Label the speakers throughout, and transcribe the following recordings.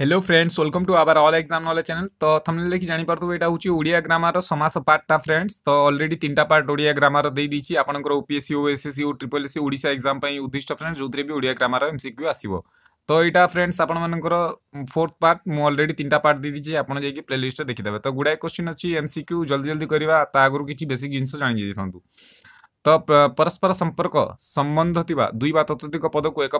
Speaker 1: hello friends welcome to our all exam knowledge channel तो थमने देखी जापरुव यहाँ हूँ ओडिया ग्रामर समास पार्टा फ्रेंड्स तो अलरेडी तीन पार्ट ओडिया ग्रामर दे देती आपंकर OPSC O O triple SC ओडा एग्जाम उद्दिष्ट फ्रेंड्स जो भी ओडिया ग्रामर एमसीक्यू आसो तो यहाँ फ्रेंड्स आपर फोर्थ पार्ट मुझे अलरेडी तीन पार्ट दे दीजिए आपड़ जाइए प्लेलीस्ट देखीदे तो गुड़ाए क्वेश्चन अच्छी एमसीक्यू जल्दी जल्दी करवा आगुरी किसी बेसिक जिन जानी जाइए ତ ପରସ୍ପର ସମ୍ପର୍କ ସମ୍ବନ୍ଧ ଥିବା ଦୁଇ ବା ତତ୍ତ୍ୱିକ ପଦକୁ ଏକ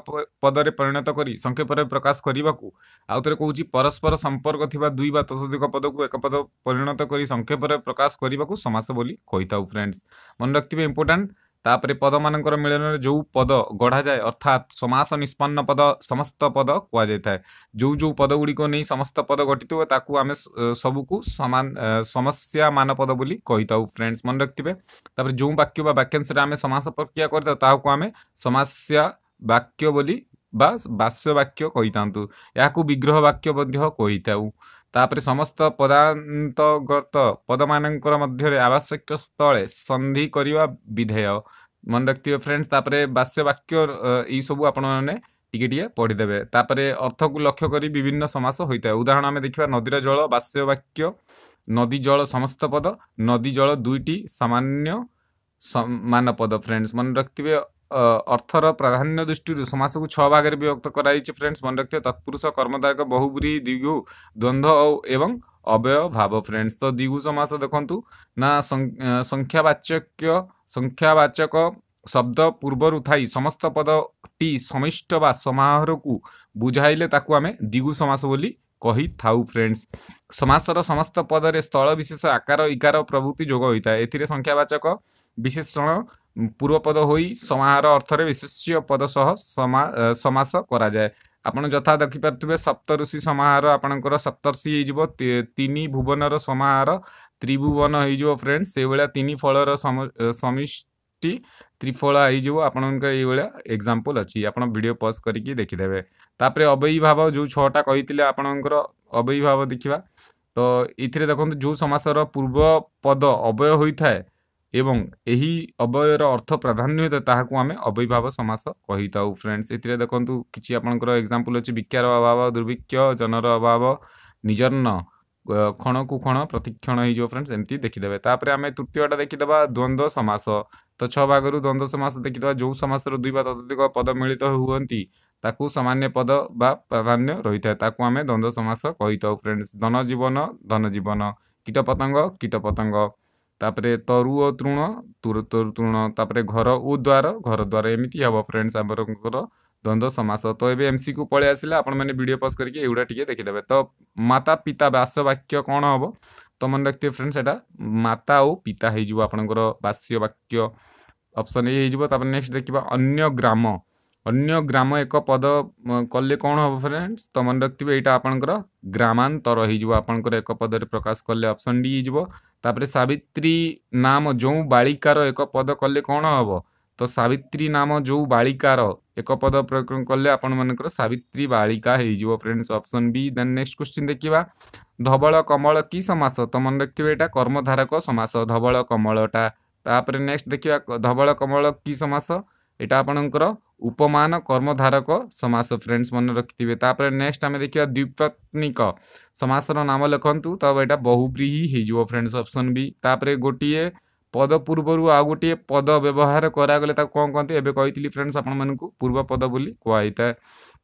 Speaker 1: ପଦରେ ପରିଣତ କରି ସଂକ୍ଷେପରେ ପ୍ରକାଶ କରିବାକୁ ଆଉ ଥରେ କହୁଛି ପରସ୍ପର ସମ୍ପର୍କ ଥିବା ଦୁଇ ବା ତତ୍ତ୍ୱିକ ପଦକୁ ଏକ ପଦ ପରିଣତ କରି ସଂକ୍ଷେପରେ ପ୍ରକାଶ କରିବାକୁ ସମାସ ବୋଲି କହିଥାଉ ଫ୍ରେଣ୍ଡସ୍ ମନେ ରଖିଥିବେ ଇମ୍ପୋର୍ଟାଣ୍ଟ तापर पद मान मिलन जो पद गढ़ा जाए अर्थात समास निष्पन्न पद समस्त पद कहुए जो जो पद गुड़िक नहीं समस्त पद गठित हुए ताकू आम सबको समान समस्या मान पद बोली फ्रेंड्स मन रखिए जो वाक्य वाक्यांश आम समास प्रक्रिया करें समस्या वाक्य बोली ବା ବାସ୍ୟ ବାକ୍ୟ କହିଥାନ୍ତୁ ଏହାକୁ ବିଗ୍ରହ ବାକ୍ୟ ମଧ୍ୟ କହିଥାଉ ତାପରେ ସମସ୍ତ ପଦାନ୍ତଗତ ପଦମାନଙ୍କର ମଧ୍ୟରେ ଆବଶ୍ୟକ ସ୍ଥଳେ ସନ୍ଧି କରିବା ବିଧେୟ ମନେ ରଖିଥିବେ ଫ୍ରେଣ୍ଡସ୍ ତାପରେ ବାସ୍ୟ ବାକ୍ୟ ଏଇସବୁ ଆପଣମାନେ ଟିକେ ଟିକେ ପଢ଼ିଦେବେ ତାପରେ ଅର୍ଥକୁ ଲକ୍ଷ୍ୟ କରି ବିଭିନ୍ନ ସମାସ ହୋଇଥାଏ ଉଦାହରଣ ଆମେ ଦେଖିବା ନଦୀର ଜଳ ବାସ୍ୟ ବାକ୍ୟ ନଦୀ ଜଳ ସମସ୍ତ ପଦ ନଦୀ ଜଳ ଦୁଇଟି ସାମାନ୍ୟ ମାନପଦ ଫ୍ରେଣ୍ଡସ୍ ମନେ ରଖିଥିବେ ଅର୍ଥର ପ୍ରାଧାନ୍ୟ ଦୃଷ୍ଟିରୁ ସମାସକୁ ଛଅ ଭାଗରେ ବିଭକ୍ତ କରାଯାଇଛି ଫ୍ରେଣ୍ଡସ୍ ମନେ ରଖିଥିବେ ତତ୍ପୁରୁଷ କର୍ମଦାୟକ ବହୁବ୍ରୀହି ଦିଗୁ ଦ୍ୱନ୍ଦ୍ୱ ଏବଂ ଅବ୍ୟୟ ଭାବ ଫ୍ରେଣ୍ଡସ୍ ତ ଦିଗୁ ସମାସ ଦେଖନ୍ତୁ ନା ସଂଖ୍ୟାବାଚକ ସଂଖ୍ୟାବାଚକ ଶବ୍ଦ ପୂର୍ବରୁ ଥାଇ ସମସ୍ତ ପଦଟି ସମିଷ୍ଟ ବା ସମାହାରକୁ ବୁଝାଇଲେ ତାକୁ ଆମେ ଦିଗୁ ସମାସ ବୋଲି କହିଥାଉ ଫ୍ରେଣ୍ଡସ୍ ସମାସର ସମସ୍ତ ପଦରେ ସ୍ଥଳ ବିଶେଷ ଆକାର ଇକାର ପ୍ରଭୃତି ଯୋଗ ହୋଇଥାଏ ଏଥିରେ ସଂଖ୍ୟାବାଚକ ବିଶେଷଣ পূর্বপদ হই সমাহার অর্থরে বিশেষ্য পদ সহ ସମାସ କରାଯାଏ ଆପଣ ଯଥା ଦେଖିପାରୁଥିବେ ସପ୍ତଋଷି ସମାହାର ଆପଣଙ୍କର ସପ୍ତର୍ଷି ହେଇଯିବ ତିନି ଭୁବନର ସମାହାର ତ୍ରିଭୁବନ ହେଇଯିବ ଫ୍ରେଣ୍ଡସ୍ ସେଇଭଳିଆ ତିନି ଫଳର ସମିଷ୍ଟି ତ୍ରିଫଳ ହେଇଯିବ ଆପଣଙ୍କ ଏଇଭଳିଆ ଏକ୍ଜାମ୍ପଲ୍ ଅଛି ଆପଣ ଭିଡ଼ିଓ ପଜ୍ କରିକି ଦେଖିଦେବେ ତାପରେ ଅବୟୀ ଭାବ ଯେଉଁ ଛଅଟା କହିଥିଲେ ଆପଣଙ୍କର ଅବୟୀ ଭାବ ଦେଖିବା ତ ଏଥିରେ ଦେଖନ୍ତୁ ଯେଉଁ ସମାସର ପୂର୍ବ ପଦ ଅବୟ ହୋଇଥାଏ अवयर अर्थ प्राधान्य ताकि आम अवैभाव समास फ्रेंड्स ए देखूँ कि आपंकर एक्जामपल अच्छे विक्षार अभाव दुर्भिक्ष जनर अभाव निजर्ण क्षण कु क्षण प्रतिक्षण हो फ्रेंड्स एमती देखीदे आम तृतीयटा देखीद द्वंद्व समास तो छ भाग द्वंद्व समास देखीद जो समास दुई बाधिक पद मिलित हमें सामान्य पद बा प्राधान्य रही है ताकि आम द्वंद्व समास फ्रेंड्स धन जीवन धन जीवन कीट पतंग कीट पतंग ତାପରେ ତରୁ ଓ ତୃଣ ତରୁ ତୃଣ ତାପରେ ଘର ଓ ଦ୍ୱାର ଘର ଦ୍ୱାର ଏମିତି ହେବ ଫ୍ରେଣ୍ଡସ୍ ଆପଣଙ୍କର ଦ୍ୱନ୍ଦ୍ୱ ସମାସ ତ ଏବେ ଏମ୍ସିକୁ ପଳେଇ ଆସିଲା ଆପଣମାନେ ଭିଡ଼ିଓ ପଜ୍ କରିକି ଏଗୁଡ଼ା ଟିକେ ଦେଖିଦେବେ ତ ମାତା ପିତା ବାସ ବାକ୍ୟ କ'ଣ ହେବ ତ ମନେ ରଖିଥିବେ ଫ୍ରେଣ୍ଡସ୍ ସେଇଟା ମାତା ଓ ପିତା ହେଇଯିବ ଆପଣଙ୍କର ବାସ୍ୟ ବାକ୍ୟ ଅପସନ୍ ଏ ହେଇଯିବ ତାପରେ ନେକ୍ସଟ ଦେଖିବା ଅନ୍ୟ ଗ୍ରାମ ଅନ୍ୟ ଗ୍ରାମ ଏକ ପଦ କଲେ କ'ଣ ହେବ ଫ୍ରେଣ୍ଡସ୍ ତ ମନେ ରଖିଥିବେ ଏଇଟା ଆପଣଙ୍କର ଗ୍ରାମାନ୍ତର ହେଇଯିବ ଆପଣଙ୍କର ଏକ ପଦରେ ପ୍ରକାଶ କଲେ ଅପସନ୍ ଡି ହେଇଯିବ ତାପରେ ସାବିତ୍ରୀ ନାମ ଯେଉଁ ବାଳିକାର ଏକ ପଦ କଲେ କ'ଣ ହେବ ତ ସାବିତ୍ରୀ ନାମ ଯେଉଁ ବାଳିକାର ଏକ ପଦ କଲେ ଆପଣମାନଙ୍କର ସାବିତ୍ରୀ ବାଳିକା ହେଇଯିବ friends option B then next question ଦେଖିବା ଧବଳ କମଳ କି ସମାସ ତ ମନେ ରଖିଥିବେ ଏଇଟା କର୍ମଧାରକ ସମାସ ଧବଳ କମଳଟା ତାପରେ ନେକ୍ସଟ ଦେଖିବା ଧବଳ କମଳ କି ସମାସ ଏଇଟା ଆପଣଙ୍କର ଉପମାନ କର୍ମଧାରକ ସମାସ ଫ୍ରେଣ୍ଡସ୍ ମନେ ରଖିଥିବେ ତାପରେ ନେକ୍ସଟ ଆମେ ଦେଖିବା ଦ୍ୱିପତ୍ନିକ ସମାସର ନାମ ଲେଖନ୍ତୁ ତ ଏଇଟା ବହୁବ୍ରୀହି ହେଇଯିବ ଫ୍ରେଣ୍ଡସ୍ ଅପସନ୍ ବି ତାପରେ ଗୋଟିଏ ପଦ ପୂର୍ବରୁ ଆଉ ଗୋଟିଏ ପଦ ବ୍ୟବହାର କରାଗଲେ ତାକୁ କ'ଣ କହନ୍ତି ଏବେ କହିଥିଲି ଫ୍ରେଣ୍ଡସ୍ ଆପଣମାନଙ୍କୁ ପୂର୍ବ ପଦ ବୋଲି କୁହାଯାଇଥାଏ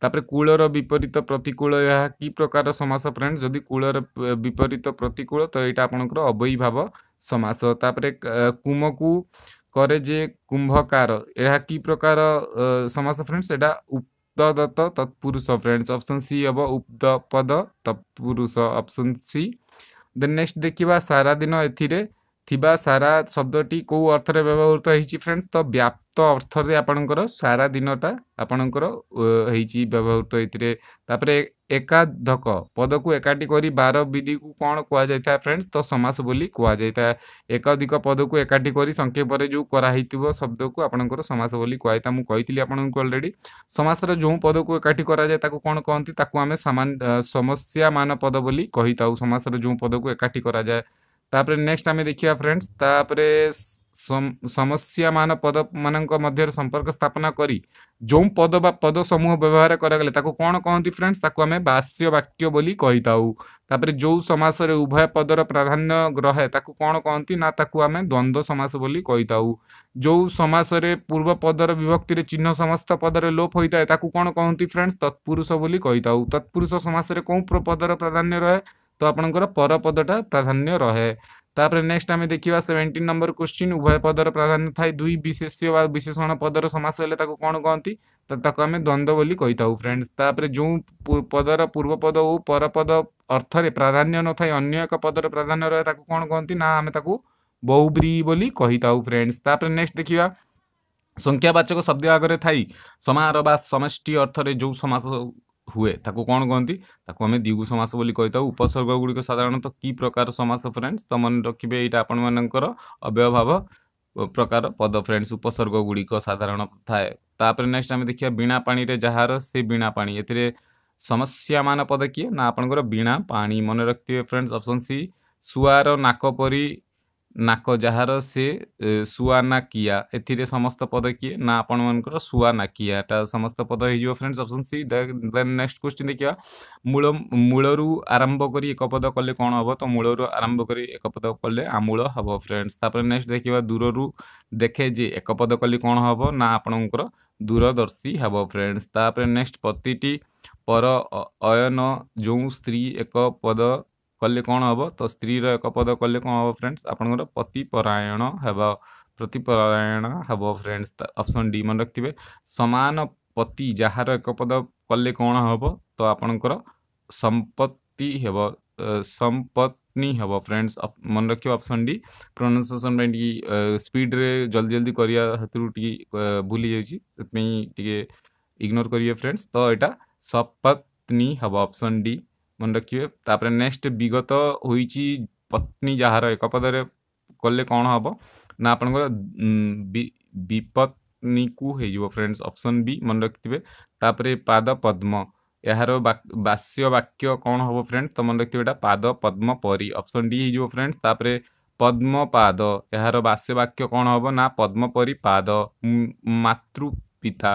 Speaker 1: ତାପରେ କୂଳର ବିପରୀତ ପ୍ରତିକୂଳ ଏହା କି ପ୍ରକାର ସମାସ ଫ୍ରେଣ୍ଡସ୍ ଯଦି କୂଳର ବିପରୀତ ପ୍ରତିକୂଳ ତ ଏଇଟା ଆପଣଙ୍କର ଅବୈଭାବ ସମାସ ତାପରେ କୁମକୁ କରେ ଯେ କୁମ୍ଭକାର ଏହା କି ପ୍ରକାର ସମାସ ଫ୍ରେଣ୍ଡସ୍ ଏଇଟା ଉପଦତ ତତ୍ପୁରୁଷ ଫ୍ରେଣ୍ଡସ୍ ଅପସନ୍ ସି ହେବ ଉପଦପଦ ତତ୍ପୁରୁଷ ଅପସନ୍ ସି ଦେନ୍ ନେକ୍ସଟ ଦେଖିବା ସାରା ଦିନ ଏଥିରେ ଥିବା ସାରା ଶବ୍ଦଟି କେଉଁ ଅର୍ଥରେ ବ୍ୟବହୃତ ହେଇଛି ଫ୍ରେଣ୍ଡସ୍ ତ ବ୍ୟାପ୍ତ ଅର୍ଥରେ ଆପଣଙ୍କର ସାରା ଦିନଟା ଆପଣଙ୍କର ହେଇଛି ବ୍ୟବହୃତ ଏଥିରେ ତାପରେ ଏକାଧକ ପଦକୁ ଏକାଠି କରି ବାର ବିଧିକୁ କ'ଣ କୁହାଯାଇଥାଏ ଫ୍ରେଣ୍ଡସ୍ ତ ସମାସ ବୋଲି କୁହାଯାଇଥାଏ ଏକାଧିକ ପଦକୁ ଏକାଠି କରି ସଂକ୍ଷେପରେ ଯେଉଁ କରାହେଇଥିବ ଶବ୍ଦକୁ ଆପଣଙ୍କର ସମାସ ବୋଲି କୁହାଯାଇଥାଏ ମୁଁ କହିଥିଲି ଆପଣଙ୍କୁ ଅଲରେଡ଼ି ସମାସର ଯେଉଁ ପଦକୁ ଏକାଠି କରାଯାଏ ତାକୁ କ'ଣ କହନ୍ତି ତାକୁ ଆମେ ସମାନ ସମସ୍ୟାମାନ ପଦ ବୋଲି କହିଥାଉ ସମାସର ଯେଉଁ ପଦକୁ ଏକାଠି କରାଯାଏ तापर नेक्स्ट आम देखा फ्रेंड्स तापर समस्या मान पद मान संपर्क स्थापना कर जो पद बा पद समूह व्यवहार करागले कौन कहती फ्रेंड्स आम बास्य वाक्य बोली कही था जो समास उभय पदर प्राधान्य रहे कौन कहती ना आम द्वंद समास जो समास पूर्व पदर विभक्ति चिन्ह समस्त पदर लोप होता है कौन कहती फ्रेंड्स तत्पुरुष बोली कही था तत्पुरुष समास पदर प्राधान्य रहा तो आपंकर पर पदटा प्राधान्य रहे तापर नेक्स्ट आम देखा सेवेन्टीन नंबर क्वेश्चन उभय पदर प्राधान्य था दुई विशेष विशेषण पदर समास कौन कहती आम द्वंद्व बोली कही था फ्रेंड्स जो पदर पूर्व पद और पर पद अर्थर प्राधान्य न था अन्य पदर प्राधान्य रहे कौन कहती ना आम बहुब्री बोली कही था फ्रेंड्स नेक्स्ट देखा संख्यावाचक शब्द आगे थी समार समि अर्थर जो समास ହୁଏ ତାକୁ କ'ଣ କହନ୍ତି ତାକୁ ଆମେ ଦ୍ୱିଗୁ ସମାସ ବୋଲି କହିଥାଉ ଉପସର୍ଗ ଗୁଡ଼ିକ ସାଧାରଣତଃ କି ପ୍ରକାର ସମାସ ଫ୍ରେଣ୍ଡସ୍ ତ ମନେ ରଖିବେ ଏଇଟା ଆପଣମାନଙ୍କର ଅବୟଭାବ ପ୍ରକାର ପଦ ଫ୍ରେଣ୍ଡସ୍ ଉପସର୍ଗ ଗୁଡ଼ିକ ସାଧାରଣତଃ ଥାଏ ତାପରେ ନେକ୍ସଟ ଆମେ ଦେଖିବା ବିଣା ପାଣିରେ ଯାହାର ସେ ବିଣା ପାଣି ଏଥିରେ ସମସ୍ୟାମାନ ପଦ କିଏ ନା ଆପଣଙ୍କର ବିଣା ପାଣି ମନେ ରଖିଥିବେ ଫ୍ରେଣ୍ଡସ୍ ଅପସନ୍ ସି ଶୁଆର ନାକ ପରି ନାକ ଯାହାର ସେ ଶୁଆ ନା କିଆ ଏଥିରେ ସମସ୍ତ ପଦ କିଏ ନା ଆପଣମାନଙ୍କର ଶୁଆ ନା କିଆଟା ସମସ୍ତ ପଦ ହେଇଯିବ friends option C then next question ଦେଖିବା ମୂଳ ମୂଳରୁ ଆରମ୍ଭ କରି ଏକ ପଦ କଲେ କ'ଣ ହେବ ତ ମୂଳରୁ ଆରମ୍ଭ କରି ଏକ ପଦ କଲେ ଆମୂଳ ହେବ ଫ୍ରେଣ୍ଡସ୍ ତାପରେ ନେକ୍ସଟ ଦେଖିବା ଦୂରରୁ ଦେଖେ ଯେ ଏକ ପଦ କଲେ କ'ଣ ହେବ ନା ଆପଣଙ୍କର ଦୂରଦର୍ଶୀ ହେବ ଫ୍ରେଣ୍ଡସ୍ ତାପରେ ନେକ୍ସଟ ପ୍ରତିଟି ପର ଅୟନ ଯେଉଁ ସ୍ତ୍ରୀ ଏକ ପଦ कले कौन हम तो स्त्री एक पद कले कौन हम फ्रेंड्स आप पतिपरायण हे प्रतिपरायण हम फ्रेंड्स अप्सन डी मन रखे सामान पति जार एक पद कले कौन हम तो आपणकर संपत्ति हे संपत्नी हम फ्रेंड्स मन रखिए अपसन डी स्पीड स्पीड्रे जल्दी जल्दी करवा हाथ भूली जाए इग्नोर करेंगे फ्रेंड्स तो यहाँ सपत्नी हम अप्सन डी ମନେ ରଖିବେ ତାପରେ ନେକ୍ସଟ ବିଗତ ହୋଇଛି ପତ୍ନୀ ଯାହାର ଏକ ପଦରେ କଲେ କ'ଣ ହବ ନା ଆପଣଙ୍କର ବିପତ୍ନୀକୁ ହେଇଯିବ ଫ୍ରେଣ୍ଡସ ଅପସନ୍ ବି ମନେ ରଖିଥିବେ ତାପରେ ପାଦ ପଦ୍ମ ଏହାର ବାସ୍ୟ ବାକ୍ୟ କ'ଣ ହବ ଫ୍ରେଣ୍ଡସ ତ ମନେ ରଖିଥିବେ ଏଇଟା ପାଦ ପଦ୍ମ ପରି ଅପସନ୍ ଡି ହେଇଯିବ ଫ୍ରେଣ୍ଡସ ତାପରେ ପଦ୍ମ ପାଦ ଏହାର ବାସ୍ୟ ବାକ୍ୟ କ'ଣ ହବ ନା ପଦ୍ମ ପରି ପାଦ ମାତୃ ପିତା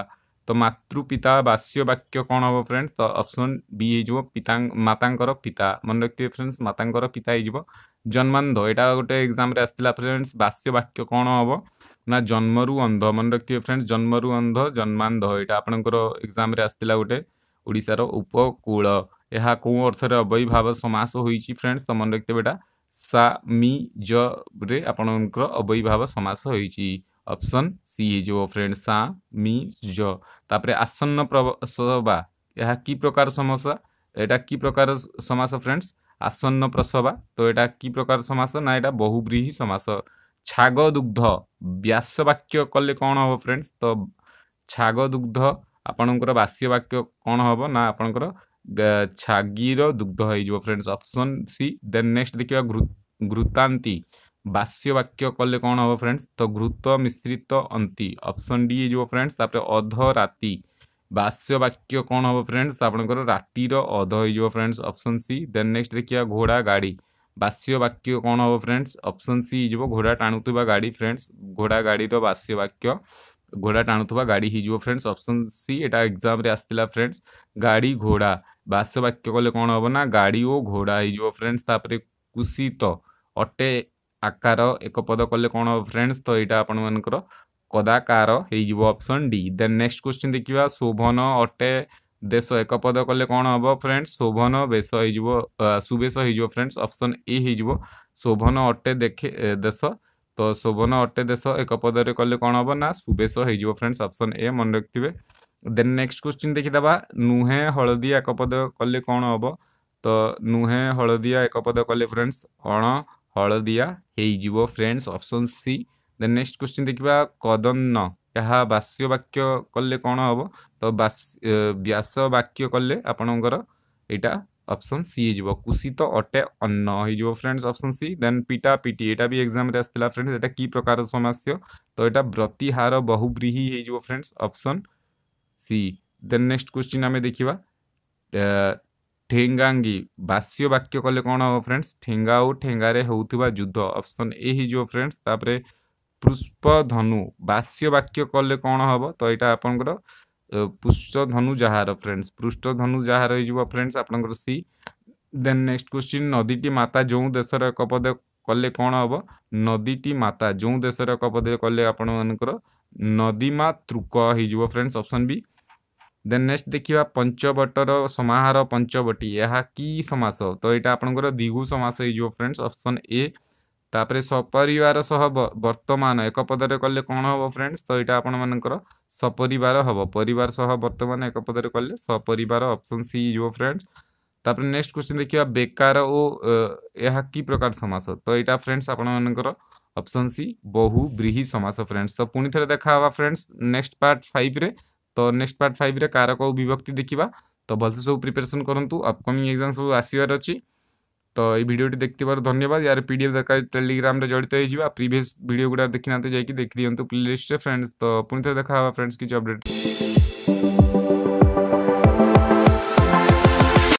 Speaker 1: ତ ମାତୃ ପିତା ବାସ୍ୟ ବାକ୍ୟ କ'ଣ ହବ ଫ୍ରେଣ୍ଡସ୍ ତ ଅପସନ୍ ବି ହେଇଯିବ ପିତା ମାତାଙ୍କର ପିତା ମନେ ରଖିଥିବେ ଫ୍ରେଣ୍ଡସ୍ ମାତାଙ୍କର ପିତା ହେଇଯିବ ଜନ୍ମାନ୍ଧ ଏଇଟା ଗୋଟେ ଏକ୍ଜାମ୍ରେ ଆସିଥିଲା ଫ୍ରେଣ୍ଡସ୍ ବାସ୍ୟ ବାକ୍ୟ କ'ଣ ହବ ନା ଜନ୍ମରୁ ଅନ୍ଧ ମନେ ରଖିଥିବେ ଫ୍ରେଣ୍ଡସ୍ ଜନ୍ମରୁ ଅନ୍ଧ ଜନ୍ମାନ୍ଧ ଏଇଟା ଆପଣଙ୍କର ଏକ୍ଜାମ୍ରେ ଆସିଥିଲା ଗୋଟେ ଓଡ଼ିଶାର ଉପକୂଳ ଏହା କେଉଁ ଅର୍ଥରେ ଅବୈଭାବ ସମାସ ହୋଇଛି ଫ୍ରେଣ୍ଡସ୍ ତ ମନେ ରଖିଥିବେ ଏଇଟା ସା ମି ଜରେ ଆପଣଙ୍କର ଅବୈଭାବ ସମାସ ହୋଇଛି অপশন সি যো ফ্রেন্ডস আ মি যো তাপরে আসন্ন প্রসবা ইহা কি প্রকার সমাস এটা কি প্রকার সমাস ফ্রেন্ডস আসন্ন প্রসবা তো এটা কি প্রকার সমাস না এটা বহুব্রীহি সমাস ছাগো দুগ্ধ ব্যাস বাক্য কল কোন হবে ফ্রেন্ডস তো ছাগো দুগ্ধ আপনকৰ বাসি বাক্য কোন হব না আপনকৰ ছাগীৰ দুগ্ধ হ'ই যো friends option C then next দেখিবা গৃুতান্তী बास्य वाक्य कले कौन हम फ्रेंड्स तो घृत मिश्रित अंति अपसन डी जो फ्रेंड्स अध राति बास्य वाक्य कौन हम फ्रेंड्स आपंकर रातिर अध हो friends option C then next देखिए घोड़ा गाड़ी बास्य वाक्य कौन हम फ्रेंड्स अपसन सी हो घोड़ा टाणुवा गाड़ी फ्रेंड्स घोड़ा गाड़ी बास्य वाक्य घोड़ा टाणुवा गाड़ी हो फ्रेंड्स ऑप्शन सी एटा एग्जाम आसाला फ्रेंड्स गाड़ी घोड़ा बास्य वाक्य कले कौन हम ना गाड़ी और घोड़ा हो फ्रेंड्स कुशित अटे आकार एक पद कले कौन फ्रेंड्स तो यहाँ आपर कदाकार option D then next question देखिए शोभन अटे देश एक पद कले कौन हम फ्रेंड्स शोभन बेश हो सुबेश फ्रेंड्स ऑप्शन ए हो शोभन अटे देखे देश तो शोभन अटे देश एक पदरे कले कौन हम ना सुबेश फ्रेंड्स ऑप्शन ए मन रखिथे देन नेक्स्ट क्वेश्चन देखीदे नुहे हलदिया एक पद कले कौन हम तो नुहे हलदिया एक पद कले फ्रेंड्स अण ହଳଦିଆ ହେଇଯିବ friends option C then next question ଦେଖିବା କଦନ୍ନ ଏହା ବାସ୍ୟ ବାକ୍ୟ କଲେ କ'ଣ ହେବ ତ ବ୍ୟାସ ବାକ୍ୟ କଲେ ଆପଣଙ୍କର ଏଇଟା ଅପସନ୍ ସି ହେଇଯିବ କୁଶିତ ଅଟେ ଅନ୍ନ ହେଇଯିବ ଫ୍ରେଣ୍ଡସ୍ ଅପସନ୍ ସି ଦେନ୍ ପିଟା ପିଟି ଏଇଟା ବି ଏକ୍ଜାମ୍ରେ ଆସିଥିଲା ଫ୍ରେଣ୍ଡସ୍ ଏଇଟା କି ପ୍ରକାର ସମାସ୍ୟ ତ ଏଇଟା ବ୍ରତିହାର ବହୁବ୍ରୀହି ହେଇଯିବ friends option C then next question ଆମେ ଦେଖିବା ठेंगांगी बास्य वाक्य कले कौन हम फ्रेंड्स ठेगा ठेंगारे होता युद्ध अप्सन ए ही जो फ्रेंड्स तापर पुष्पनु बास्य वाक्य कले कौन हम तो यहाँ आप पुष्पनु जार फ्रेंड्स पृष्ठनु जार हो फ्रेंड्स आप दे नेक्स्ट क्वेश्चन नदी टी माता जो देश एक पद कले कौन हम नदी टी माता जो देश एक पद कले आपर नदीमा तृक हो friends option B then next देखा पंचवटर समाहार पंचवटी यह कि समास तो यहाँ आप दिघु समास फ्रेंड्स अप्सन ए तापर सपरिवार बर्तमान एक पदर कले कौन हम फ्रेंड्स तो यहाँ आपर सपरिवार हम पर बर्तमान एक पदर कले सपरिवार अप्सन सी जो फ्रेंड्स तापर नेक्स्ट क्वेश्चन देखा बेकार और यह कि प्रकार समास तो यहाँ फ्रेंड्स आपर अप्सन सी बहु ब्रीही समास फ्रेंड्स तो पुणी थे देखा फ्रेंड्स नेक्स्ट पार्ट फाइव तो नेक्स्ट पार्ट फाइव कार कौ विभक्ति देखा तो भलसे सब प्रिपेरेसन करूँ अपकमिंग एक्जाम सब आसवर अच्छी तो ये भिडियोट देखिवर धन्यवाद यार पी डी दरकार टेलीग्राम जड़ित होगा प्रिभस भिडियो गुड़ा देखी ना जाइए देखिए फ्रेंड्स तो पुणी थे देखा फ्रेंड्स किसी अपडेट